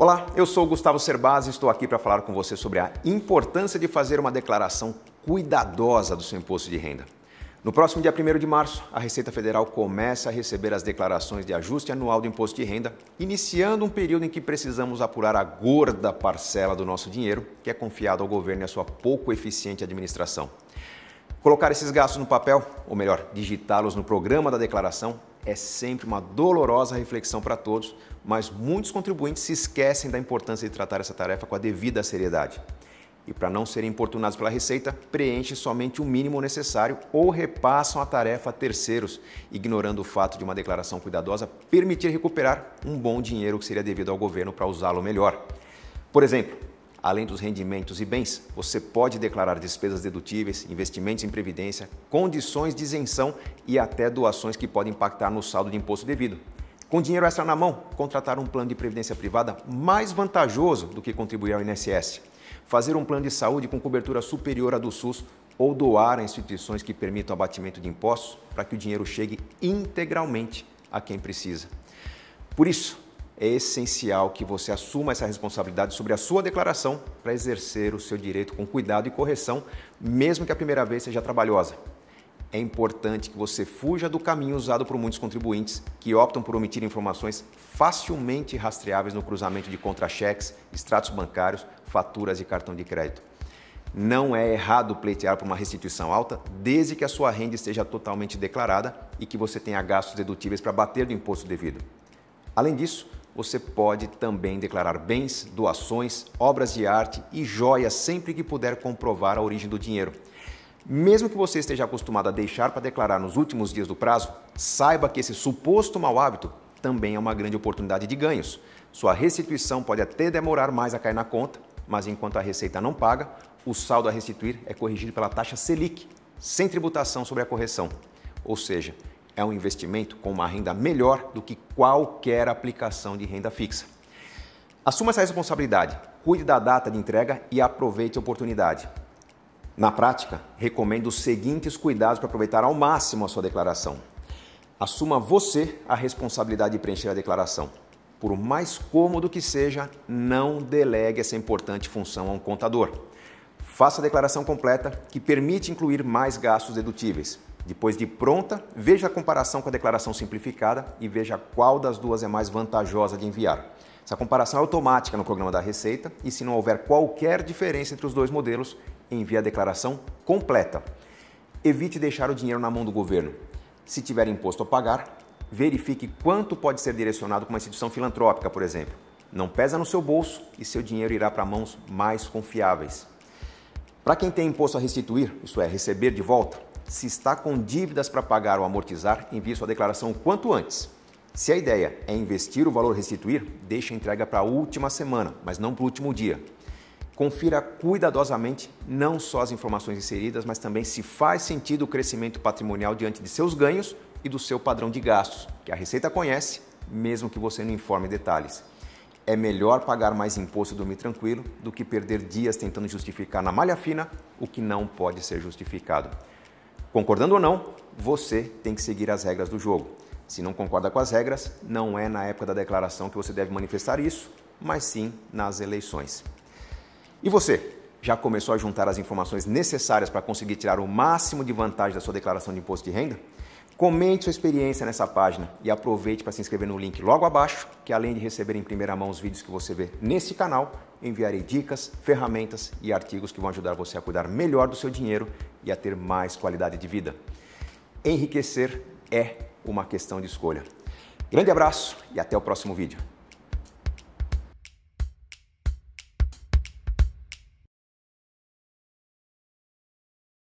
Olá, eu sou Gustavo Serbaz e estou aqui para falar com você sobre a importância de fazer uma declaração cuidadosa do seu imposto de renda. No próximo dia 1 de março, a Receita Federal começa a receber as declarações de ajuste anual do imposto de renda, iniciando um período em que precisamos apurar a gorda parcela do nosso dinheiro que é confiado ao governo e à sua pouco eficiente administração. Colocar esses gastos no papel, ou melhor, digitá-los no programa da declaração, é sempre uma dolorosa reflexão para todos, mas muitos contribuintes se esquecem da importância de tratar essa tarefa com a devida seriedade. E para não serem importunados pela Receita, preenchem somente o mínimo necessário ou repassam a tarefa a terceiros, ignorando o fato de uma declaração cuidadosa permitir recuperar um bom dinheiro que seria devido ao governo para usá-lo melhor. Por exemplo, Além dos rendimentos e bens, você pode declarar despesas dedutíveis, investimentos em previdência, condições de isenção e até doações que podem impactar no saldo de imposto devido. Com dinheiro extra na mão, contratar um plano de previdência privada mais vantajoso do que contribuir ao INSS. Fazer um plano de saúde com cobertura superior à do SUS ou doar a instituições que permitam abatimento de impostos para que o dinheiro chegue integralmente a quem precisa. Por isso, é essencial que você assuma essa responsabilidade sobre a sua declaração para exercer o seu direito com cuidado e correção, mesmo que a primeira vez seja trabalhosa. É importante que você fuja do caminho usado por muitos contribuintes que optam por omitir informações facilmente rastreáveis no cruzamento de contra-cheques, extratos bancários, faturas e cartão de crédito. Não é errado pleitear por uma restituição alta desde que a sua renda esteja totalmente declarada e que você tenha gastos dedutíveis para bater do imposto devido. Além disso, você pode também declarar bens, doações, obras de arte e joias sempre que puder comprovar a origem do dinheiro. Mesmo que você esteja acostumado a deixar para declarar nos últimos dias do prazo, saiba que esse suposto mau hábito também é uma grande oportunidade de ganhos. Sua restituição pode até demorar mais a cair na conta, mas enquanto a receita não paga, o saldo a restituir é corrigido pela taxa Selic, sem tributação sobre a correção. Ou seja, é um investimento com uma renda melhor do que qualquer aplicação de renda fixa. Assuma essa responsabilidade, cuide da data de entrega e aproveite a oportunidade. Na prática, recomendo os seguintes cuidados para aproveitar ao máximo a sua declaração. Assuma você a responsabilidade de preencher a declaração. Por mais cômodo que seja, não delegue essa importante função a um contador. Faça a declaração completa, que permite incluir mais gastos dedutíveis. Depois de pronta, veja a comparação com a declaração simplificada e veja qual das duas é mais vantajosa de enviar. Essa comparação é automática no programa da Receita e, se não houver qualquer diferença entre os dois modelos, envie a declaração completa. Evite deixar o dinheiro na mão do governo. Se tiver imposto a pagar, verifique quanto pode ser direcionado para uma instituição filantrópica, por exemplo. Não pesa no seu bolso e seu dinheiro irá para mãos mais confiáveis. Para quem tem imposto a restituir, isso é, receber de volta, se está com dívidas para pagar ou amortizar, envie sua declaração o quanto antes. Se a ideia é investir o valor restituir, deixe a entrega para a última semana, mas não para o último dia. Confira cuidadosamente não só as informações inseridas, mas também se faz sentido o crescimento patrimonial diante de seus ganhos e do seu padrão de gastos, que a Receita conhece, mesmo que você não informe detalhes é melhor pagar mais imposto e dormir tranquilo do que perder dias tentando justificar na malha fina o que não pode ser justificado. Concordando ou não, você tem que seguir as regras do jogo. Se não concorda com as regras, não é na época da declaração que você deve manifestar isso, mas sim nas eleições. E você, já começou a juntar as informações necessárias para conseguir tirar o máximo de vantagem da sua declaração de imposto de renda? Comente sua experiência nessa página e aproveite para se inscrever no link logo abaixo, que além de receber em primeira mão os vídeos que você vê nesse canal, enviarei dicas, ferramentas e artigos que vão ajudar você a cuidar melhor do seu dinheiro e a ter mais qualidade de vida. Enriquecer é uma questão de escolha. Grande abraço e até o próximo vídeo.